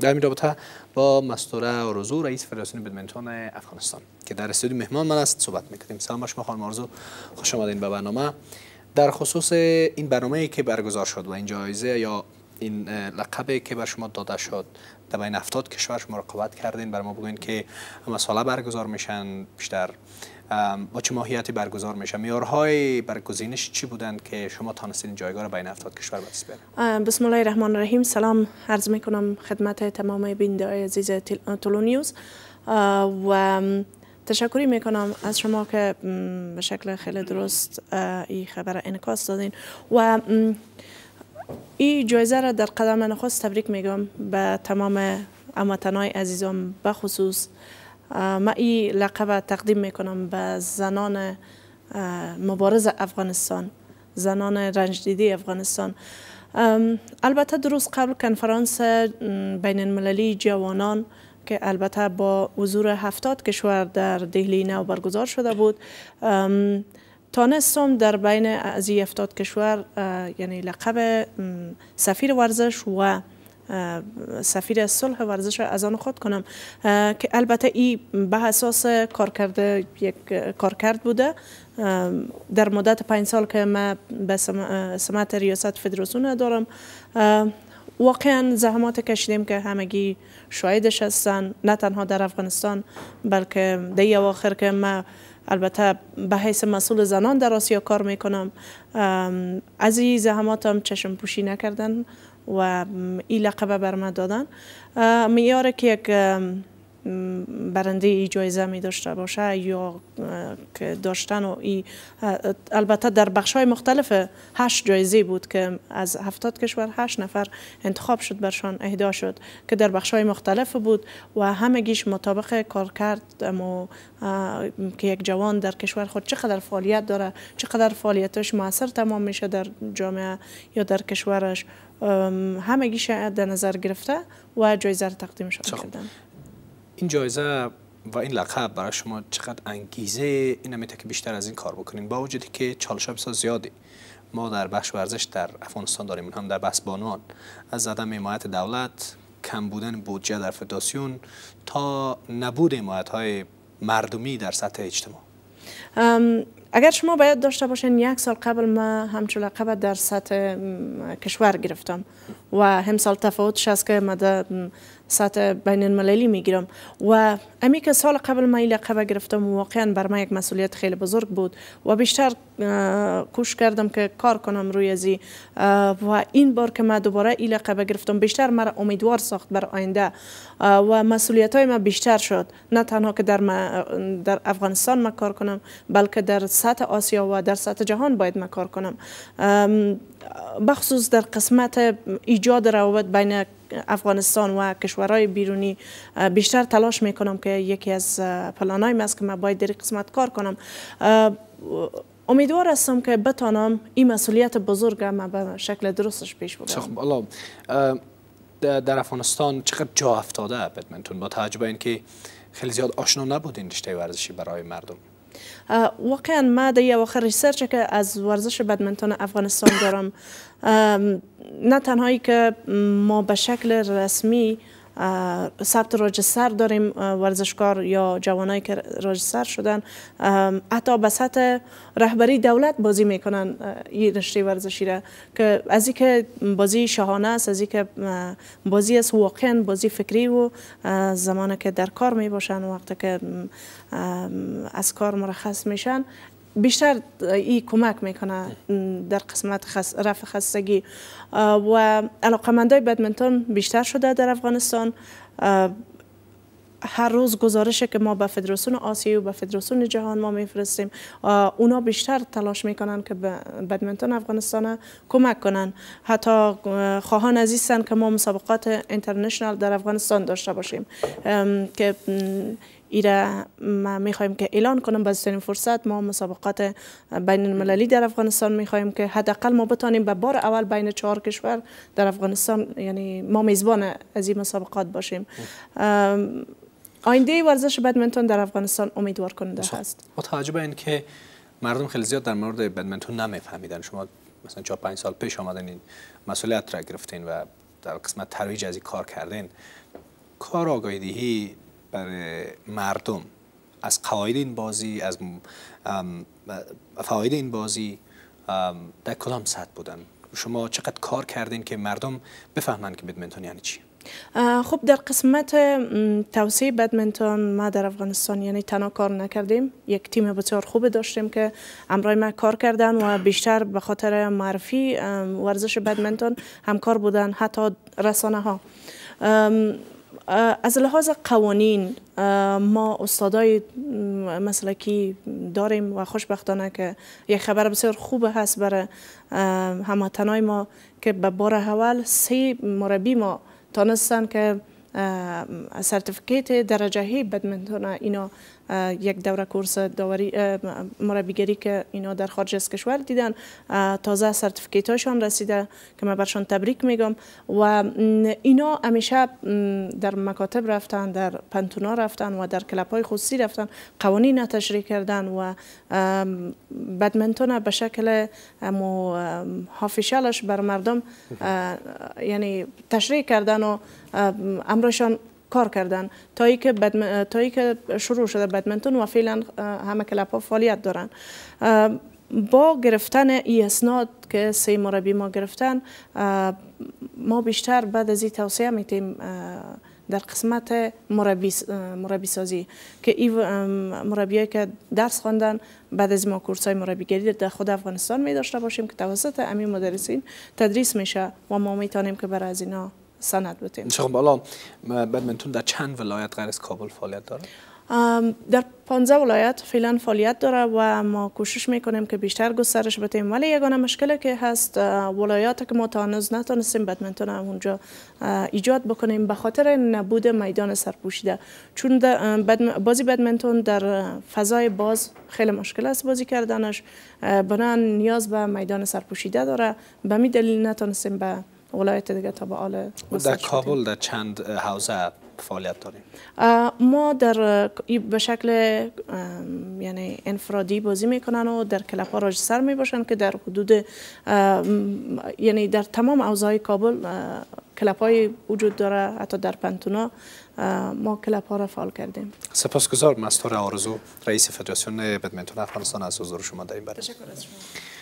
در این رابطه با مستوره آرزو رئیس فدراسیون بدمنتون افغانستان که در استودیو مهمان من است صحبت میکنیم سلام شما خانم آرزو خوش آمدین به برنامه در خصوص این برنامه که برگزار شد و این جایزه یا این لقبی که بر شما داده شد در بین 70 کشور شما رقابت کردین بر ما بگوین که مساله برگزار میشن بیشتر با چه ماهیتی برگزار میشه معیارهای برگزینش چی بودند که شما تانستین جایگاه را بین افتاد کشور به بسم الله الرحمن الرحیم سلام عرض میکنم خدمت تمام های عزیز تولونیوز و تشکری میکنم از شما که به شکل خیلی درست این خبر انکاس دادین و این جایزه را در قدم نخست تبریک میگم به تمام اموطنای عزیزم بخصوص من این لقب تقدیم میکنم به زنان مبارز افغانستان زنان رنج افغانستان البته دو روز قبل کنفرانس بین المللی جوانان که البته با حضور هفتاد کشور در دهلی نو برگزار شده بود تانستم در بین از هفتاد کشور یعنی لقب سفیر ورزش و سفیر صلح ورزش از آن خود کنم که البته این به اساس کارکرد یک کارکرد بوده در مدت پنج سال که من به سمت ریاست فدراسیون دارم واقعا زحمات کشیدیم که همگی شاهدش هستن نه تنها در افغانستان بلکه دی آخر که من البته به حیث مسئول زنان در آسیا کار میکنم از این زحماتم چشم پوشی نکردن و این لقب بر ما دادن میاره که یک برنده ای جایزه می داشته باشه یا که داشتن و ای البته در بخش های مختلف هشت جایزه بود که از هفتاد کشور هشت نفر انتخاب شد برشان اهدا شد که در بخش های مختلف بود و همگیش مطابق کار کرد که یک جوان در کشور خود چقدر فعالیت داره چقدر فعالیتش موثر تمام میشه در جامعه یا در کشورش همگیش در نظر گرفته و جایزه را تقدیم شما کردن این جایزه و این لقب برای شما چقدر انگیزه این میده که بیشتر از این کار بکنین با وجودی که چالش بسیار زیادی ما در بخش ورزش در افغانستان داریم هم در بانوان از عدم حمایت دولت کم بودن بودجه در فدراسیون تا نبود حمایت های مردمی در سطح اجتماع اگر شما باید داشته باشین یک سال قبل ما همچون لقب در سطح کشور گرفتم و همسال تفاوتش است که ما سطح بین المللی میگیرم و امی که سال قبل ما این قبل گرفتم واقعا بر ما یک مسئولیت خیلی بزرگ بود و بیشتر کوش کردم که کار کنم روی ازی و این بار که ما دوباره این قبل گرفتم بیشتر مرا امیدوار ساخت بر آینده و مسئولیت های ما بیشتر شد نه تنها که در, در افغانستان ما کار کنم بلکه در سطح آسیا و در سطح جهان باید ما کار کنم بخصوص در قسمت ایجاد روابط بین افغانستان و کشورهای بیرونی بیشتر تلاش میکنم که یکی از پلانایم است که من باید در قسمت کار کنم امیدوار هستم که بتانم این مسئولیت بزرگ ما به شکل درستش پیش ببرم خب، در افغانستان چقدر جا افتاده بدمنتون با توجه به اینکه خیلی زیاد آشنا نبودین رشته ورزشی برای مردم واقعا ما در یه آخر ریسرچ که از ورزش بدمنتون افغانستان دارم نه تنهایی که ما به شکل رسمی ثبت راج داریم ورزشکار یا جوانایی که راجستر شدن حتی به سطح رهبری دولت بازی میکنن این رشته ورزشی را که از که بازی شاهانه است از که بازی است واقعا بازی فکری و زمانی که در کار میباشن وقتی که از کار مرخص میشن بیشتر ای کمک میکنه در قسمت خس... رفع خستگی و مندای بدمنتون بیشتر شده در افغانستان هر روز گزارشی که ما به فدراسیون آسیا و به فدراسیون جهان ما میفرستیم اونا بیشتر تلاش میکنن که به بدمنتون افغانستان کمک کنن حتی خواهان عزیزن که ما مسابقات اینترنشنال در افغانستان داشته باشیم که ایره ما میخوایم که اعلان کنم باز ترین فرصت ما مسابقات بین المللی در افغانستان میخوایم که حداقل ما بتانیم به بار اول بین چهار کشور در افغانستان یعنی ما میزبان از این مسابقات باشیم آینده ورزش بدمنتون در افغانستان امیدوار کننده هست با توجه این که مردم خیلی زیاد در مورد بدمنتون نمیفهمیدن شما مثلا 4 5 سال پیش آمدن این مسئولیت را گرفتین و در قسمت ترویج از کار کردین کار آگاهی برای مردم از قواعد این بازی از فواید این بازی در کدام سطح بودن شما چقدر کار کردین که مردم بفهمند که بدمنتون یعنی چی خب در قسمت توسعه بدمنتون ما در افغانستان یعنی تنها کار نکردیم یک تیم بسیار خوب داشتیم که امرای ما کار کردن و بیشتر به خاطر معرفی ورزش بدمنتون همکار بودن حتی رسانه ها از لحاظ قوانین ما استادای مسلکی داریم و خوشبختانه که یک خبر بسیار خوب هست برای هموطنای ما که به بار اول سه مربی ما تانستن که سرتیفیکیت درجهی هی اینا یک دوره کورس داوری مربیگری که اینا در خارج از کشور دیدن تازه سرتیفیکیت هاشان رسیده که من برشان تبریک میگم و اینا همیشه در مکاتب رفتن در پنتونا رفتن و در کلپ های خصوصی رفتن قوانین تشریح کردن و بدمنتون به شکل هافیشالش بر مردم یعنی تشریح کردن و امرشان کار کردن تا که, که شروع شده بدمنتون و فعلا همه کلپ ها فعالیت دارن با گرفتن ای اسناد که سه مربی ما گرفتن ما بیشتر بعد از این توصیه میتیم در قسمت مربی, مربی سازی که این مربی که درس خواندن بعد از ما کورس های مربیگری در خود افغانستان می داشته باشیم که توسط امی مدرسین تدریس میشه و ما میتونیم که برای از اینا سند بالا خب، بدمنتون در چند ولایت غیر از کابل فعالیت داره در پانزه ولایت فعلا فعالیت داره و ما کوشش میکنیم که بیشتر گسترش بتیم ولی یگانه مشکلی که هست ولایات که ما تا هنوز نتونستیم بدمنتون اونجا ایجاد بکنیم به خاطر نبود میدان سرپوشیده چون بازی بدمنتون در فضای باز خیلی مشکل است بازی کردنش بنا نیاز به میدان سرپوشیده داره به می دلیل نتونستیم به ولایت دیگه حال در کابل در چند حوزه فعالیت داریم ما در به شکل یعنی انفرادی بازی میکنن و در کلاپ ها راجستر سر می باشن که در حدود یعنی در تمام های کابل کلاپ های وجود داره حتی در پنتونا ما کلاپ ها را فعال کردیم سپاسگزار مستور آرزو رئیس فدراسیون بدمنتون افغانستان از حضور شما در این برنامه